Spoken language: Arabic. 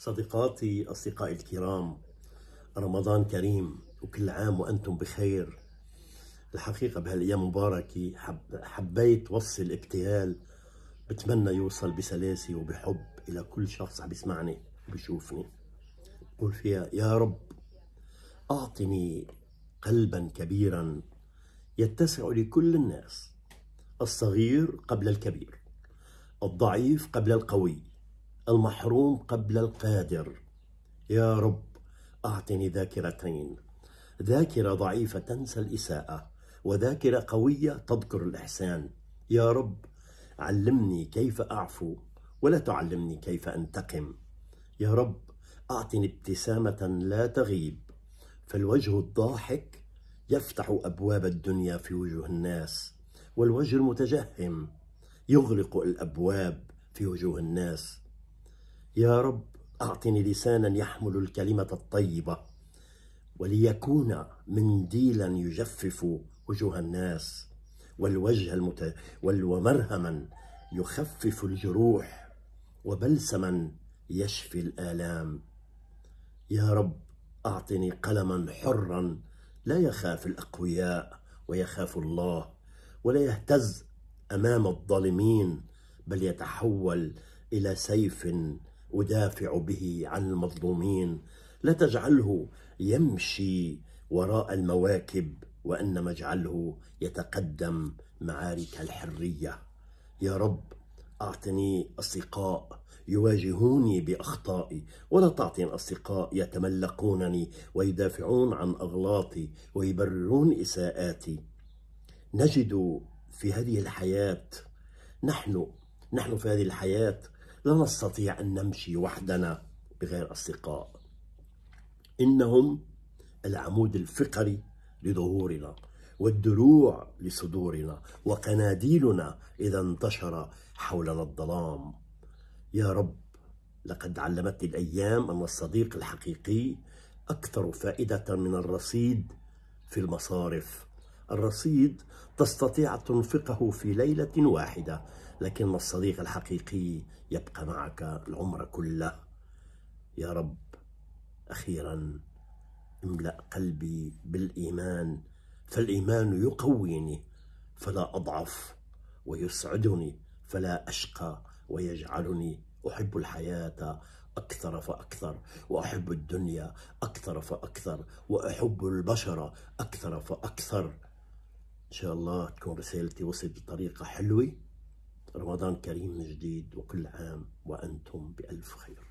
صديقاتي أصدقائي الكرام رمضان كريم وكل عام وأنتم بخير الحقيقة بهالأيام مباركة حبيت وصل ابتهال بتمنى يوصل بسلاسة وبحب إلى كل شخص عم يسمعني وبيشوفني بقول فيها يا رب أعطني قلبا كبيرا يتسع لكل الناس الصغير قبل الكبير الضعيف قبل القوي المحروم قبل القادر يا رب أعطني ذاكرتين ذاكرة ضعيفة تنسى الإساءة وذاكرة قوية تذكر الإحسان يا رب علمني كيف أعفو ولا تعلمني كيف أنتقم يا رب أعطني ابتسامة لا تغيب فالوجه الضاحك يفتح أبواب الدنيا في وجوه الناس والوجه المتجهم يغلق الأبواب في وجوه الناس يا رب أعطني لسانا يحمل الكلمة الطيبة وليكون منديلا يجفف وجوه الناس والوجه المت... ومرهما يخفف الجروح وبلسما يشفي الآلام يا رب أعطني قلما حرا لا يخاف الأقوياء ويخاف الله ولا يهتز أمام الظالمين بل يتحول إلى سيف أدافع به عن المظلومين لا تجعله يمشي وراء المواكب وإنما اجعله يتقدم معارك الحرية يا رب أعطني أصدقاء يواجهوني بأخطائي ولا تعطيني أصدقاء يتملقونني ويدافعون عن أغلاطي ويبررون إساءاتي نجد في هذه الحياة نحن نحن في هذه الحياة لا نستطيع أن نمشي وحدنا بغير أصدقاء إنهم العمود الفقري لظهورنا والدروع لصدورنا وقناديلنا إذا انتشر حولنا الظلام يا رب لقد علمتني الأيام أن الصديق الحقيقي أكثر فائدة من الرصيد في المصارف الرصيد تستطيع تنفقه في ليلة واحدة لكن الصديق الحقيقي يبقى معك العمر كله يا رب أخيرا املأ قلبي بالإيمان فالإيمان يقويني فلا أضعف ويسعدني فلا أشقى ويجعلني أحب الحياة أكثر فأكثر وأحب الدنيا أكثر فأكثر وأحب البشر أكثر فأكثر ان شاء الله تكون رسالتي وصلت بطريقه حلوه رمضان كريم من جديد وكل عام وانتم بالف خير